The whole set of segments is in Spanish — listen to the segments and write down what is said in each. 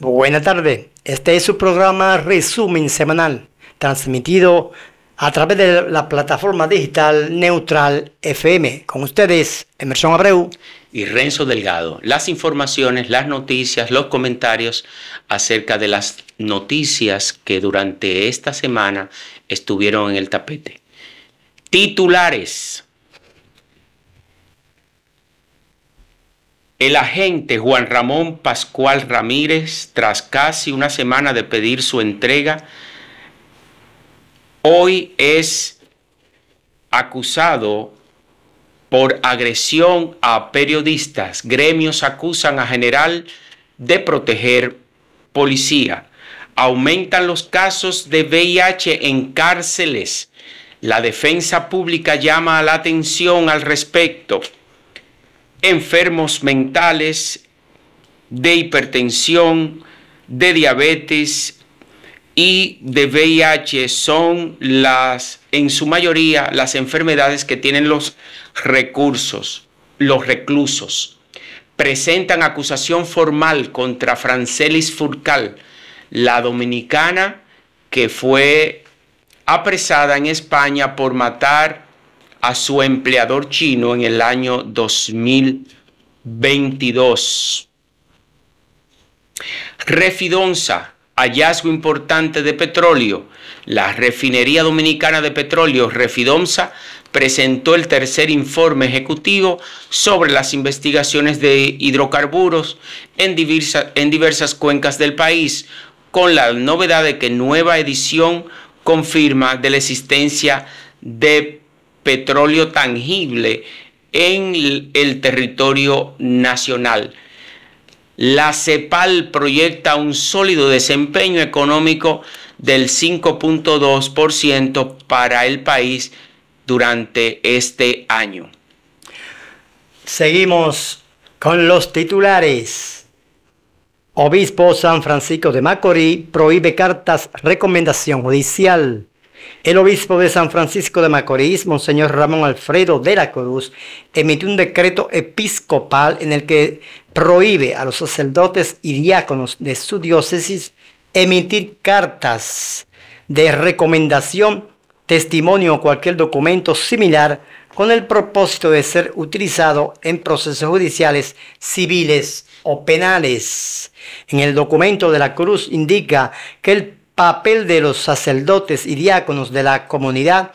Buenas tardes, Este es su programa Resumen Semanal, transmitido a través de la plataforma digital Neutral FM. Con ustedes, Emerson Abreu. Y Renzo Delgado. Las informaciones, las noticias, los comentarios acerca de las noticias que durante esta semana estuvieron en el tapete. Titulares. El agente Juan Ramón Pascual Ramírez, tras casi una semana de pedir su entrega, hoy es acusado por agresión a periodistas. Gremios acusan a general de proteger policía. Aumentan los casos de VIH en cárceles. La defensa pública llama la atención al respecto enfermos mentales, de hipertensión, de diabetes y de VIH son las, en su mayoría, las enfermedades que tienen los recursos, los reclusos. Presentan acusación formal contra Francelis Furcal, la dominicana que fue apresada en España por matar a su empleador chino en el año 2022. Refidonza, hallazgo importante de petróleo. La refinería dominicana de petróleo, Refidonza, presentó el tercer informe ejecutivo sobre las investigaciones de hidrocarburos en, diversas en diversas cuencas del país, con la novedad de que nueva edición confirma de la existencia de petróleo tangible en el territorio nacional. La CEPAL proyecta un sólido desempeño económico del 5.2% para el país durante este año. Seguimos con los titulares. Obispo San Francisco de Macorís prohíbe cartas recomendación judicial. El obispo de San Francisco de Macorís, Monseñor Ramón Alfredo de la Cruz, emitió un decreto episcopal en el que prohíbe a los sacerdotes y diáconos de su diócesis emitir cartas de recomendación, testimonio o cualquier documento similar con el propósito de ser utilizado en procesos judiciales civiles o penales. En el documento de la cruz indica que el papel de los sacerdotes y diáconos de la comunidad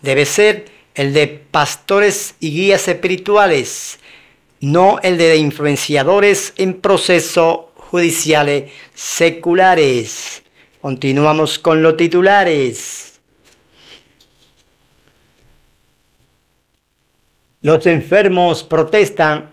debe ser el de pastores y guías espirituales, no el de influenciadores en procesos judiciales seculares. Continuamos con los titulares. Los enfermos protestan.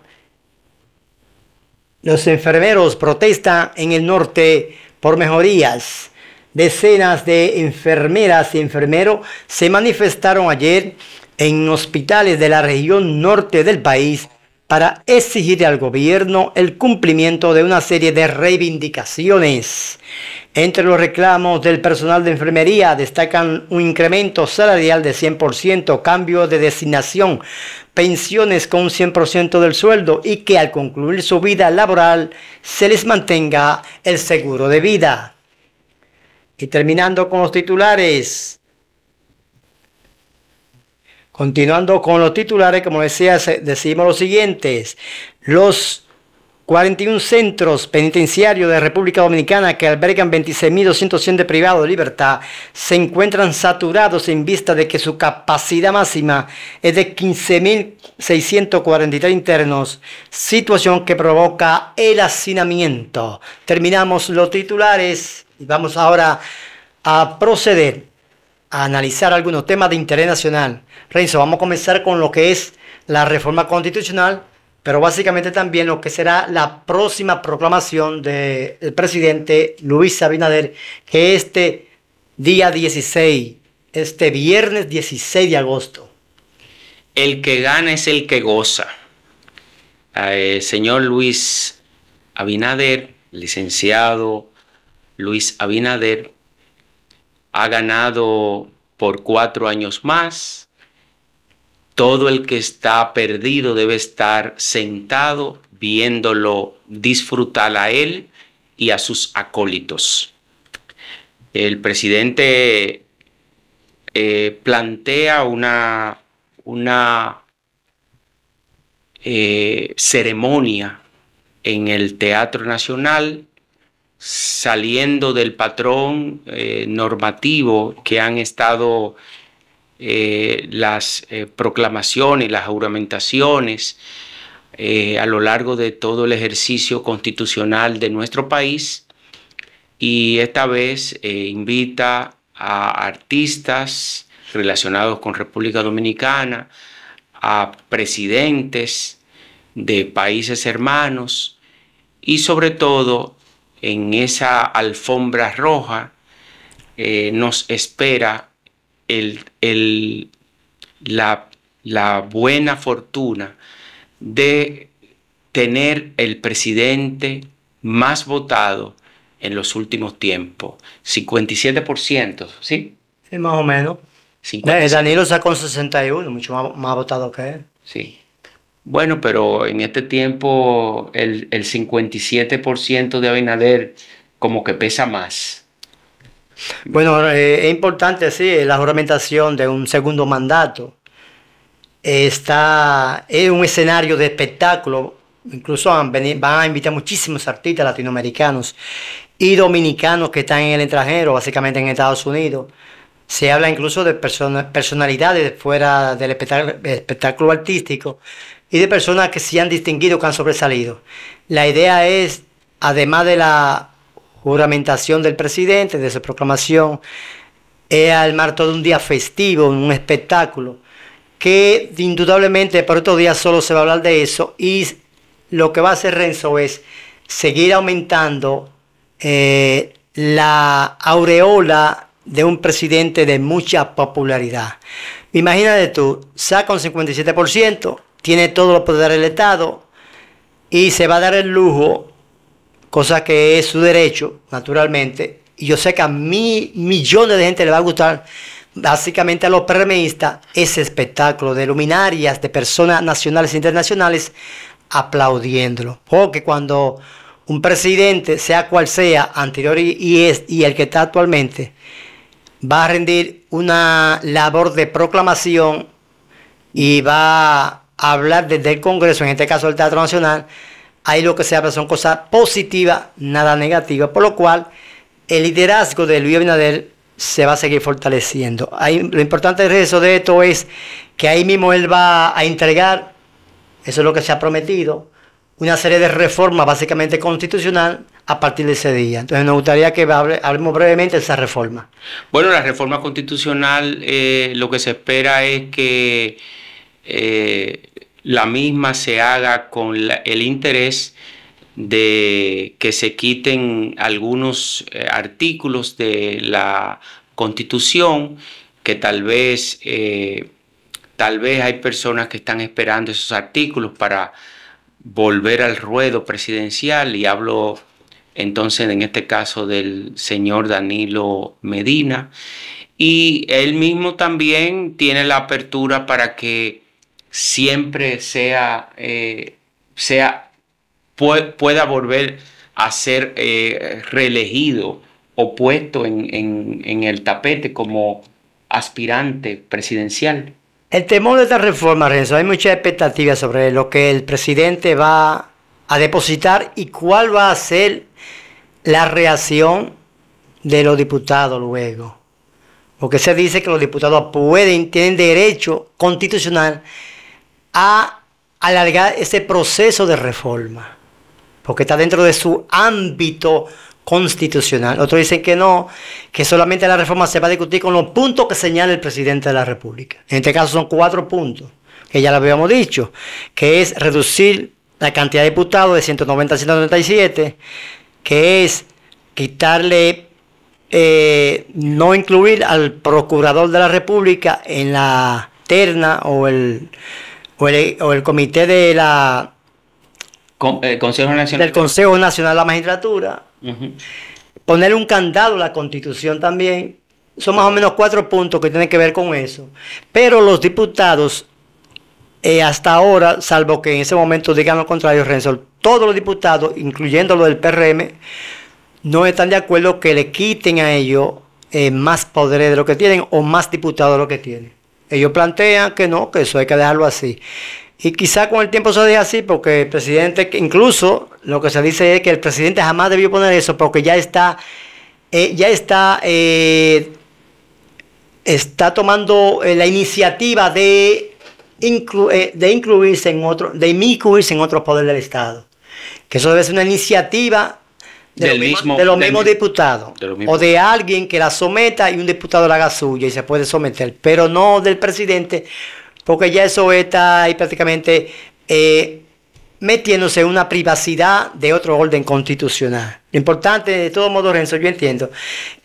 Los enfermeros protestan en el norte por mejorías. Decenas de enfermeras y enfermeros se manifestaron ayer en hospitales de la región norte del país para exigir al gobierno el cumplimiento de una serie de reivindicaciones. Entre los reclamos del personal de enfermería destacan un incremento salarial de 100%, cambio de designación, pensiones con un 100% del sueldo y que al concluir su vida laboral se les mantenga el seguro de vida. Y terminando con los titulares. Continuando con los titulares, como decía, decimos los siguientes. Los 41 centros penitenciarios de República Dominicana que albergan 26.200 de privados de libertad se encuentran saturados en vista de que su capacidad máxima es de 15.643 internos, situación que provoca el hacinamiento. Terminamos los titulares y vamos ahora a proceder a analizar algunos temas de interés nacional. Renzo, vamos a comenzar con lo que es la reforma constitucional pero básicamente también lo que será la próxima proclamación del presidente Luis Abinader, que este día 16, este viernes 16 de agosto. El que gana es el que goza. Eh, señor Luis Abinader, licenciado Luis Abinader, ha ganado por cuatro años más todo el que está perdido debe estar sentado viéndolo disfrutar a él y a sus acólitos. El presidente eh, plantea una, una eh, ceremonia en el Teatro Nacional saliendo del patrón eh, normativo que han estado eh, las eh, proclamaciones, las juramentaciones eh, a lo largo de todo el ejercicio constitucional de nuestro país y esta vez invita a artistas relacionados con República Dominicana, a presidentes de países hermanos y sobre todo en esa alfombra roja nos espera el, el, la, la buena fortuna de tener el presidente más votado en los últimos tiempos. 57%, ¿sí? Sí, más o menos. Eh, sí Danilo con 61, mucho más, más, votado que él. Sí. Bueno, pero en este tiempo el, el 57% de Abinader como que pesa más. Bueno, eh, es importante, sí, la juramentación de un segundo mandato. Está, es un escenario de espectáculo, incluso van, a invitar muchísimos artistas latinoamericanos y dominicanos que están en el extranjero, básicamente en Estados Unidos. Se habla incluso de personalidades fuera del espectáculo artístico y de personas que se han distinguido, que han sobresalido. La idea es, además de la juramentación del presidente, de su proclamación, es mar todo un día festivo, un espectáculo, que indudablemente para otro día solo se va a hablar de eso y lo que va a hacer Renzo es seguir aumentando eh, la aureola de un presidente de mucha popularidad. Imagínate tú, saca un 57%, tiene todo los poderes del Estado y se va a dar el lujo cosa que es su derecho, naturalmente, y yo sé que a mí millones de gente le va a gustar, básicamente a los permeistas... ese espectáculo de luminarias, de personas nacionales e internacionales aplaudiéndolo. Porque cuando un presidente, sea cual sea, anterior y, es, y el que está actualmente, va a rendir una labor de proclamación y va a hablar desde el Congreso, en este caso el Teatro Nacional, ahí lo que se habla son cosas positivas, nada negativas, por lo cual el liderazgo de Luis Abinader se va a seguir fortaleciendo. Ahí, lo importante de eso de esto es que ahí mismo él va a entregar, eso es lo que se ha prometido, una serie de reformas básicamente constitucional a partir de ese día. Entonces nos gustaría que hable, hablemos brevemente de esa reforma. Bueno, la reforma constitucional eh, lo que se espera es que eh, la misma se haga con el interés de que se quiten algunos eh, artículos de la constitución que tal vez eh, tal vez hay personas que están esperando esos artículos para volver al ruedo presidencial y hablo entonces en este caso del señor Danilo Medina y él mismo también tiene la apertura para que siempre sea, eh, sea pueda volver a ser eh, reelegido o puesto en, en, en el tapete como aspirante presidencial. El temor de esta reforma, Renzo, hay muchas expectativas sobre lo que el presidente va a depositar y cuál va a ser la reacción de los diputados luego. Porque se dice que los diputados pueden, tienen derecho constitucional a alargar ese proceso de reforma, porque está dentro de su ámbito constitucional. Otros dicen que no, que solamente la reforma se va a discutir con los puntos que señala el presidente de la República. En este caso son cuatro puntos, que ya lo habíamos dicho, que es reducir la cantidad de diputados de 190 a 197, que es quitarle, eh, no incluir al procurador de la República en la terna o el o el, comité de la eh, Consejo Nacional del Consejo Nacional de la Magistratura, poner un candado a la Constitución también. Son más o menos cuatro puntos que tienen que ver con eso. Pero los diputados, eh, hasta ahora, salvo que en ese momento digan lo contrario, Renzo, todos los diputados, incluyendo los del PRM, no están de acuerdo que le quiten a ellos eh, más poderes de lo que tienen o más diputados de lo que tienen. Ellos plantean que no, que eso hay que dejarlo así. Y quizá con el tiempo se deje así, porque el presidente, incluso lo que se dice es que el presidente jamás debió poner eso, porque ya está, eh, ya está, eh, está tomando eh, la iniciativa de, de incluirse en otro, de en otros poderes del Estado. Que eso debe ser una iniciativa de, los, mismos, diputados o de alguien que la someta y un diputado la haga suya y se puede someter, pero no del presidente, porque ya eso está ahí prácticamente eh, metiéndose en una privacidad de otro orden constitucional. Lo importante, de todo modo, Renzo, yo entiendo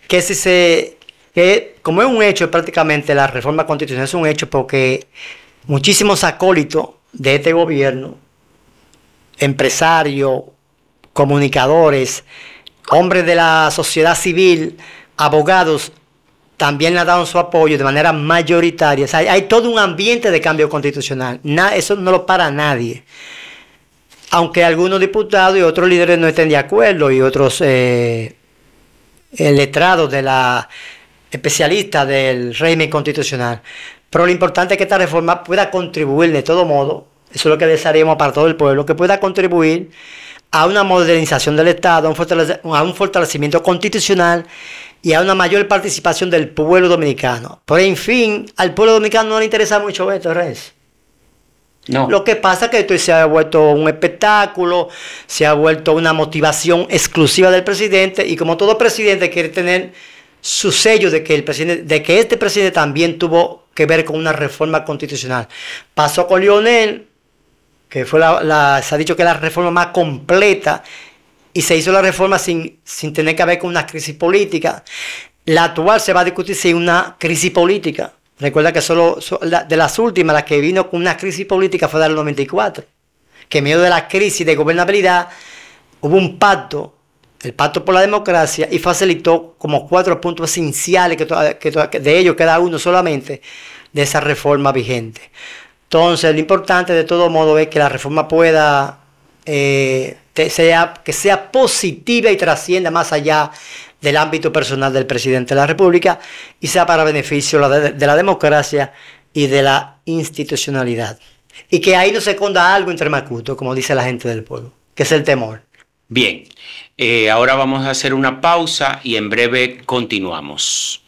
que si se que como es un hecho prácticamente la reforma constitucional es un hecho porque muchísimos acólitos de este gobierno, empresarios, comunicadores, hombres de la sociedad civil, abogados, también le han dado su apoyo de manera mayoritaria. hay todo un ambiente de cambio constitucional. eso no lo para nadie. Aunque algunos diputados y otros líderes no estén de acuerdo y otros eh, letrados de la especialista del régimen constitucional. Pero lo importante es que esta reforma pueda contribuir de todo modo, eso es lo que desearíamos para todo el pueblo, que pueda contribuir a una modernización del Estado, a un fortalecimiento constitucional y a una mayor participación del pueblo dominicano. Pero en fin, al pueblo dominicano no le interesa mucho esto, Reyes. No. Lo que pasa es que esto se ha vuelto un espectáculo, se ha vuelto una motivación exclusiva del presidente y como todo presidente quiere tener su sello de que, el presidente, de que este presidente también tuvo que ver con una reforma constitucional. Pasó con Lionel, que fue la, se ha dicho que es la reforma más completa y se hizo la reforma sin, sin tener que ver con una crisis política. La actual se va a discutir si una crisis política. Recuerda que solo de las últimas, las que vino con una crisis política fue la del 94, que en medio de la crisis de gobernabilidad hubo un pacto, el pacto por la democracia, y facilitó como cuatro puntos esenciales, de ellos queda uno solamente, de esa reforma vigente. Entonces, lo importante de todo modo es que la reforma pueda eh, sea, que sea positiva y trascienda más allá del ámbito personal del presidente de la República y sea para beneficio de, la democracia y de la institucionalidad. Y que ahí no se esconda algo entre macuto, como dice la gente del pueblo, que es el temor. Bien, eh, ahora vamos a hacer una pausa y en breve continuamos.